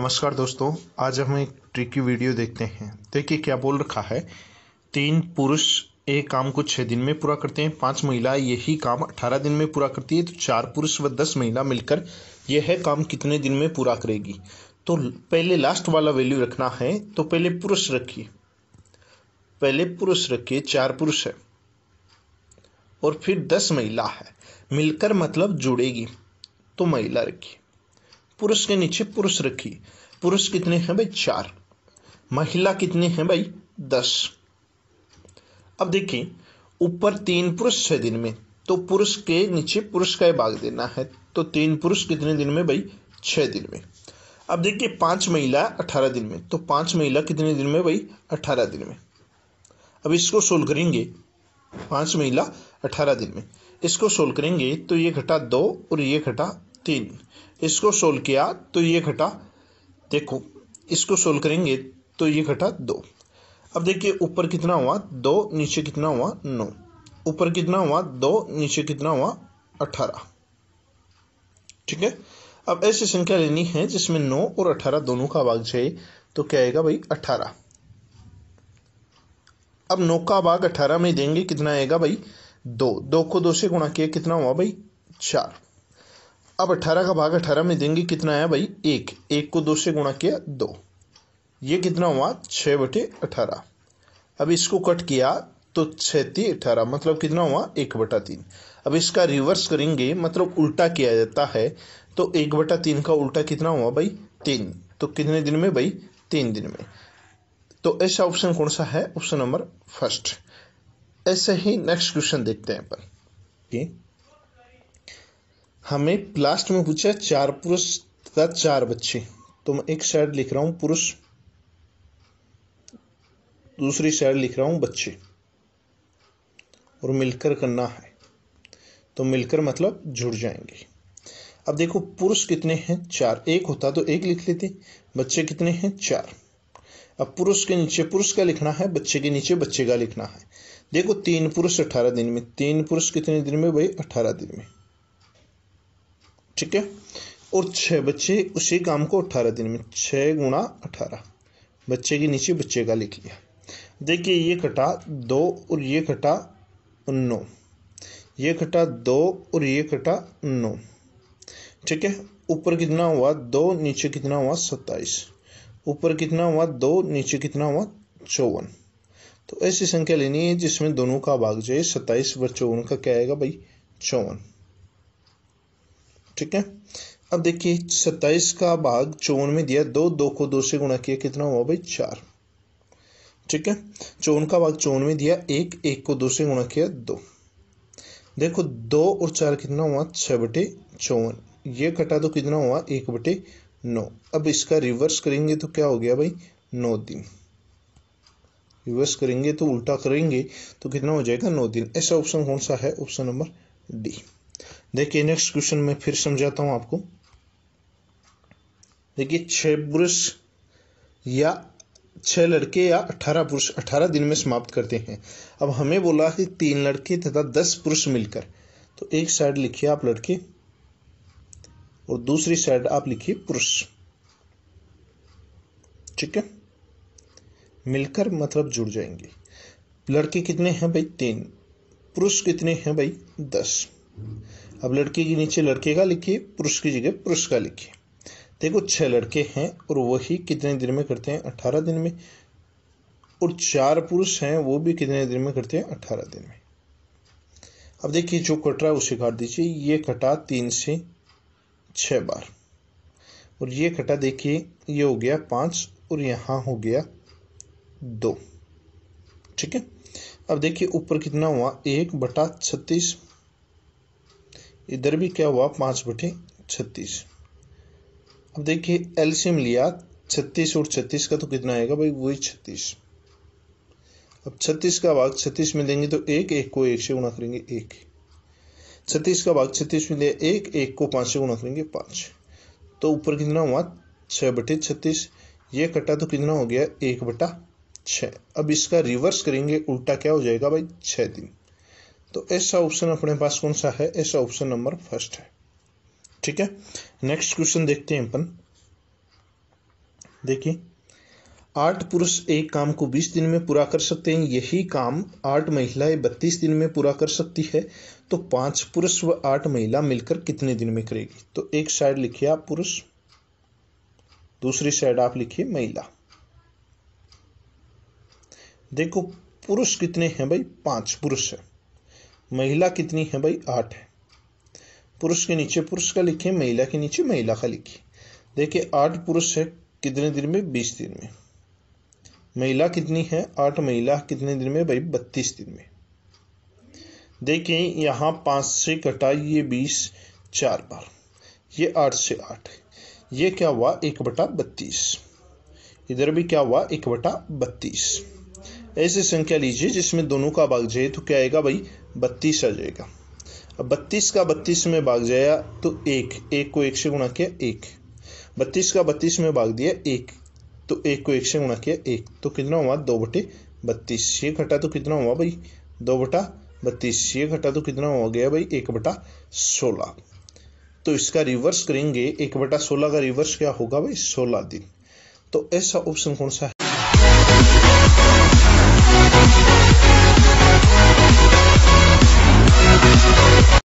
नमस्कार दोस्तों आज हम एक ट्रिकी वीडियो देखते हैं देखिए क्या बोल रखा है तीन पुरुष एक काम को छः दिन में पूरा करते हैं पांच महिला यही काम अठारह दिन में पूरा करती है तो चार पुरुष व दस महिला मिलकर यह काम कितने दिन में पूरा करेगी तो पहले लास्ट वाला वैल्यू रखना है तो पहले पुरुष रखिए पहले पुरुष रखिए चार पुरुष है और फिर दस महिला है मिलकर मतलब जुड़ेगी तो महिला रखिए पुरुष के नीचे पुरुष रखी पुरुष कितने हैं भाई चार महिला कितने हैं भाई दस अब देखिए ऊपर तीन पुरुष छह दिन में तो पुरुष के नीचे पुरुष का भाग देना है तो तीन पुरुष कितने दिन में भाई छह दिन में अब देखिए पांच महिला अठारह दिन में तो पांच महिला कितने दिन में भाई अठारह दिन में अब इसको सोल्व करेंगे पांच महिला अठारह दिन में इसको सोल्व करेंगे तो ये घटा दो और ये घटा तीन इसको सोल्व किया तो ये घटा देखो इसको सोल्व करेंगे तो ये घटा दो अब देखिए ऊपर कितना हुआ दो नीचे कितना हुआ नौ ऊपर कितना हुआ दो नीचे कितना हुआ अठारह ठीक है अब ऐसी संख्या लेनी है जिसमें नौ और अठारह दोनों का भाग जाए तो क्या आएगा भाई अठारह अब नौ का भाग अठारह में देंगे कितना आएगा भाई दो दो को दो से गुणा किया कितना हुआ भाई चार अब अट्ठारह का भाग अठारह में देंगे कितना आया भाई एक एक को दो से गुणा किया दो ये कितना हुआ छः बटे अठारह अब इसको कट किया तो छी अठारह मतलब कितना हुआ एक बटा तीन अब इसका रिवर्स करेंगे मतलब उल्टा किया जाता है तो एक बटा तीन का उल्टा कितना हुआ भाई तीन तो कितने दिन में भाई तीन दिन में तो ऐसा ऑप्शन कौन सा है ऑप्शन नंबर फर्स्ट ऐसे ही नेक्स्ट क्वेश्चन देखते हैं अपन हमें लास्ट में पूछा चार पुरुष तथा चार बच्चे तो मैं एक साइड लिख रहा हूं पुरुष दूसरी साइड लिख रहा हूं बच्चे और मिलकर करना है तो मिलकर मतलब जुड़ जाएंगे अब देखो पुरुष कितने हैं चार एक होता तो एक लिख लेते बच्चे कितने हैं चार अब पुरुष के नीचे पुरुष का लिखना है बच्चे के नीचे बच्चे का लिखना है देखो तीन पुरुष अठारह दिन में तीन पुरुष कितने दिन में भाई अठारह दिन में ठीक है और छः बच्चे उसी काम को अट्ठारह दिन में छः गुणा अठारह बच्चे के नीचे बच्चे का लिख लिया देखिए ये घटा दो और ये घटा नौ ये घटा दो और ये घटा नौ ठीक है ऊपर कितना हुआ दो नीचे कितना हुआ सत्ताईस ऊपर कितना हुआ दो नीचे कितना हुआ चौवन तो ऐसी संख्या लेनी है जिसमें दोनों का भाग जाए सत्ताईस व चौवन का क्या आएगा भाई चौवन ठीक है अब देखिए सत्ताईस का भाग चौवन में दिया दो दो को दो से गुणा किया कितना हुआ भाई चार ठीक है चौवन का भाग चौवन में दिया एक एक को दो से गुणा किया दो देखो दो और चार कितना हुआ छ बटे चौवन ये कटा दो तो कितना हुआ एक बटे नौ अब इसका रिवर्स करेंगे तो क्या हो गया भाई नौ दिन रिवर्स करेंगे तो उल्टा करेंगे तो कितना हो जाएगा नौ दिन ऐसा ऑप्शन कौन सा है ऑप्शन नंबर डी देखिए नेक्स्ट क्वेश्चन मैं फिर समझाता हूँ आपको देखिए छः पुरुष या छः लड़के या अठारह पुरुष अठारह दिन में समाप्त करते हैं अब हमें बोला कि तीन लड़के तथा दस पुरुष मिलकर तो एक साइड लिखिए आप लड़के और दूसरी साइड आप लिखिए पुरुष ठीक है मिलकर मतलब जुड़ जाएंगे लड़के कितने हैं भाई तीन पुरुष कितने हैं भाई दस अब लड़के के नीचे लड़के का लिखिए पुरुष की जगह पुरुष का लिखिए देखो छह लड़के हैं और वही कितने दिन में करते हैं अट्ठारह दिन में और चार पुरुष हैं वो भी कितने दिन में करते हैं अट्ठारह दिन में अब देखिए जो कट रहा है उसे काट दीजिए ये कटा तीन से छ बार और ये कटा देखिए ये हो गया पांच और यहां हो गया दो ठीक है अब देखिए ऊपर कितना हुआ एक बटा छत्तीस इधर भी क्या हुआ पाँच बटे छत्तीस अब देखिए एलसीएम लिया छत्तीस और छत्तीस का तो कितना आएगा भाई वही छत्तीस अब छत्तीस का भाग छत्तीस में देंगे तो एक एक को एक से गुणा करेंगे एक छत्तीस का भाग छत्तीस में लिया एक एक को पाँच से गुणा करेंगे पाँच तो ऊपर कितना हुआ छः बटे छत्तीस ये कटा तो कितना हो गया एक बटा छः अब इसका रिवर्स करेंगे उल्टा क्या हो जाएगा भाई छः दिन तो ऐसा ऑप्शन अपने पास कौन सा है ऐसा ऑप्शन नंबर फर्स्ट है ठीक है नेक्स्ट क्वेश्चन देखते हैं अपन देखिए आठ पुरुष एक काम को बीस दिन में पूरा कर सकते हैं यही काम आठ महिलाएं बत्तीस दिन में पूरा कर सकती है तो पांच पुरुष व आठ महिला मिलकर कितने दिन में करेगी तो एक साइड लिखिए आप पुरुष दूसरी साइड आप लिखिए महिला देखो पुरुष कितने हैं भाई पांच पुरुष है महिला कितनी है भाई आठ है पुरुष के नीचे पुरुष का लिखे महिला के नीचे महिला का लिखे देखिए आठ पुरुष है कितने दिन में बीस दिन में महिला कितनी है आठ महिला कितने दिन में भाई बत्तीस दिन में देखिए यहाँ पाँच से कटा ये बीस चार बार ये आठ से आठ ये क्या हुआ एक बटा बत्तीस इधर भी क्या हुआ एक बटा बत्तीस ऐसी संख्या लीजिए जिसमें दोनों का भाग जाए तो क्या आएगा भाई बत्तीस आ जाएगा अब बत्तीस का बत्तीस में भाग जाया तो एक एक को एक से गुणा किया एक बत्तीस का बत्तीस में भाग दिया एक तो एक को एक से गुणा किया एक तो कितना हुआ दो बटे बत्तीस ये घटा तो कितना हुआ भाई दो बटा बत्तीस ये घटा तो कितना हो गया भाई एक बटा सोलह तो इसका रिवर्स करेंगे एक बटा सोलह का रिवर्स क्या होगा भाई सोलह दिन तो ऐसा ऑप्शन कौन सा है